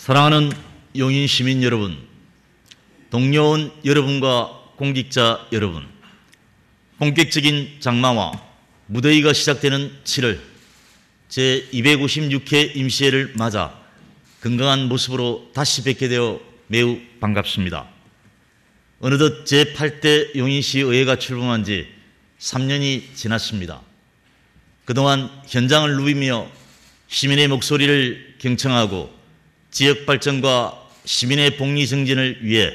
사랑하는 용인 시민 여러분, 동료원 여러분과 공직자 여러분, 본격적인 장마와 무더위가 시작되는 7월 제256회 임시회를 맞아 건강한 모습으로 다시 뵙게 되어 매우 반갑습니다. 어느덧 제8대 용인시의회가 출범한 지 3년이 지났습니다. 그동안 현장을 누비며 시민의 목소리를 경청하고 지역 발전과 시민의 복리 증진을 위해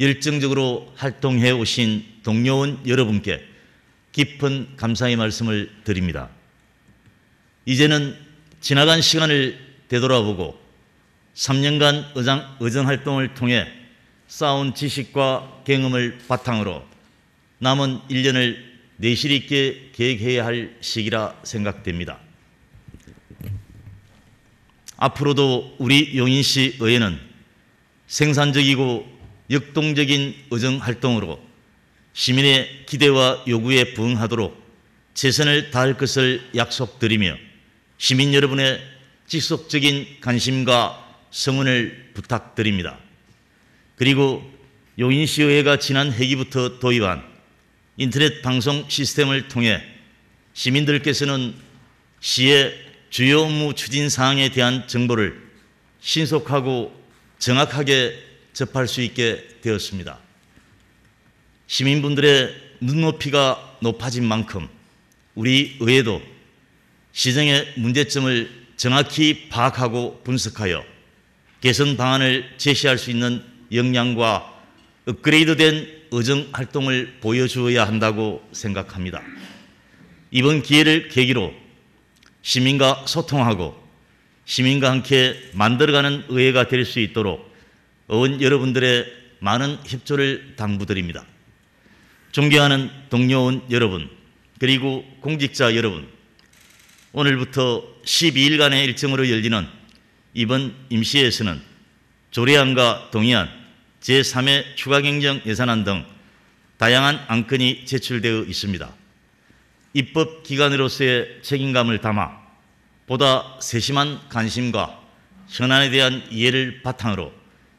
열정적으로 활동해 오신 동료원 여러분께 깊은 감사의 말씀을 드립니다. 이제는 지나간 시간을 되돌아보고 3년간 의정, 의정 활동을 통해 쌓아 지식과 경험을 바탕으로 남은 1년을 내실 있게 계획해야 할 시기라 생각됩니다. 앞으로도 우리 용인시 의회는 생산적이고 역동적인 의정 활동으로 시민의 기대와 요구에 부응하도록 최선을 다할 것을 약속드리며 시민 여러분의 지속적인 관심과 성원을 부탁드립니다. 그리고 용인시의회가 지난 회기부터 도입한 인터넷 방송 시스템을 통해 시민들께서는 시의 주요 업무 추진 사항에 대한 정보를 신속하고 정확하게 접할 수 있게 되었습니다. 시민분들의 눈높이가 높아진 만큼 우리 의회도 시정의 문제점을 정확히 파악하고 분석하여 개선 방안을 제시할 수 있는 역량과 업그레이드된 의정 활동을 보여주어야 한다고 생각합니다. 이번 기회를 계기로 시민과 소통하고 시민과 함께 만들어가는 의회가 될 수 있도록 의원 여러분들의 많은 협조를 당부드립니다. 존경하는 동료 의원 여러분 그리고 공직자 여러분 오늘부터 12일간의 일정으로 열리는 이번 임시회에서는 조례안과 동의안, 제3회 추가경정 예산안 등 다양한 안건이 제출되어 있습니다. 입법 기관으로서의 책임감을 담아 보다 세심한 관심과 현안에 대한 이해를 바탕으로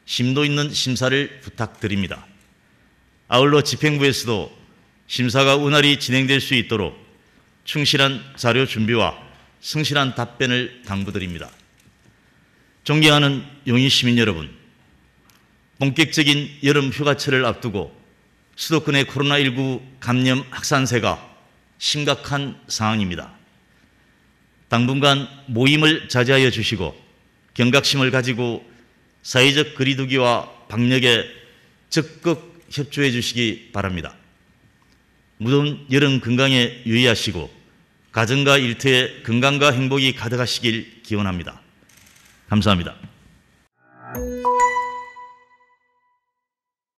심도 있는 심사를 부탁드립니다. 아울러 집행부에서도 심사가 운활히 진행될 수 있도록 충실한 자료 준비와 성실한 답변을 당부드립니다. 존경하는 용인 시민 여러분, 본격적인 여름 휴가철을 앞두고 수도권의 코로나19 감염 확산세가 심각한 상황입니다. 당분간 모임을 자제하여 주시고 경각심을 가지고 사회적 거리두기와 방역에 적극 협조해 주시기 바랍니다. 무더운 여름 건강에 유의하시고 가정과 일터에 건강과 행복이 가득하시길 기원합니다. 감사합니다.